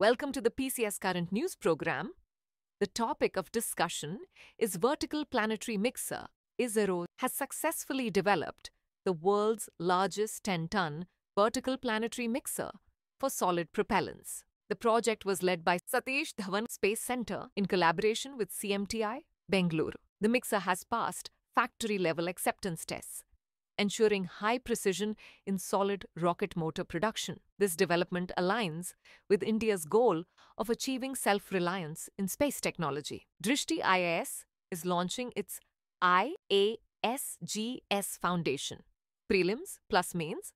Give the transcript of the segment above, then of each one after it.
Welcome to the PCS Current News Program. The topic of discussion is Vertical Planetary Mixer. ISRO has successfully developed the world's largest 10 ton vertical planetary mixer for solid propellants. The project was led by Satish Dhawan Space Center in collaboration with CMTI, Bengaluru. The mixer has passed factory level acceptance tests ensuring high precision in solid rocket motor production. This development aligns with India's goal of achieving self-reliance in space technology. Drishti IAS is launching its IASGS Foundation, prelims plus mains,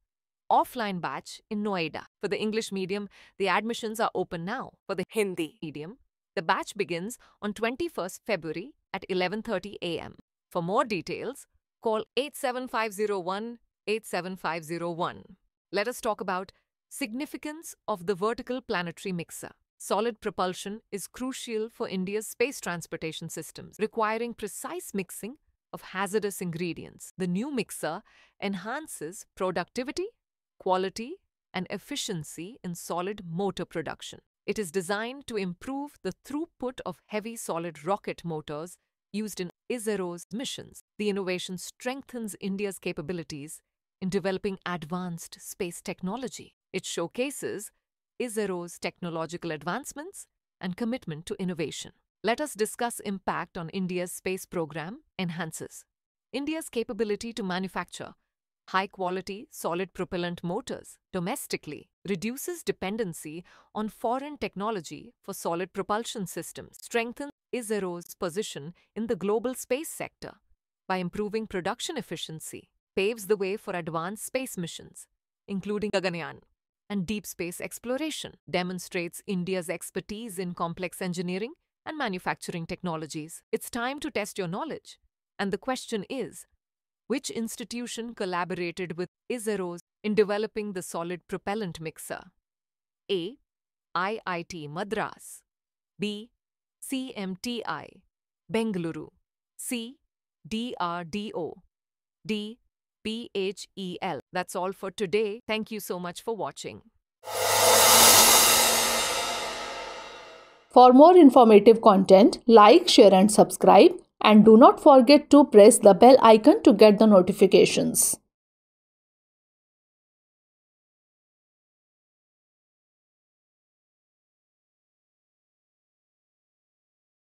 offline batch in Noida. For the English medium, the admissions are open now. For the Hindi medium, the batch begins on 21st February at 11:30 a.m. For more details, call 87501 87501. Let us talk about significance of the vertical planetary mixer. Solid propulsion is crucial for India's space transportation systems, requiring precise mixing of hazardous ingredients. The new mixer enhances productivity, quality, and efficiency in solid motor production. It is designed to improve the throughput of heavy solid rocket motors used in ISRO's missions. The innovation strengthens India's capabilities in developing advanced space technology. It showcases ISRO's technological advancements and commitment to innovation. Let us discuss impact on India's space program enhances. India's capability to manufacture high quality solid propellant motors domestically reduces dependency on foreign technology for solid propulsion systems, strengthens Isero's position in the global space sector by improving production efficiency paves the way for advanced space missions, including Gaganyaan and deep space exploration, demonstrates India's expertise in complex engineering and manufacturing technologies. It's time to test your knowledge. And the question is, which institution collaborated with Iseros in developing the solid propellant mixer? A. IIT Madras B. CMTI, Bengaluru, C D R D O, D P H E L. That's all for today. Thank you so much for watching. For more informative content, like, share and subscribe and do not forget to press the bell icon to get the notifications.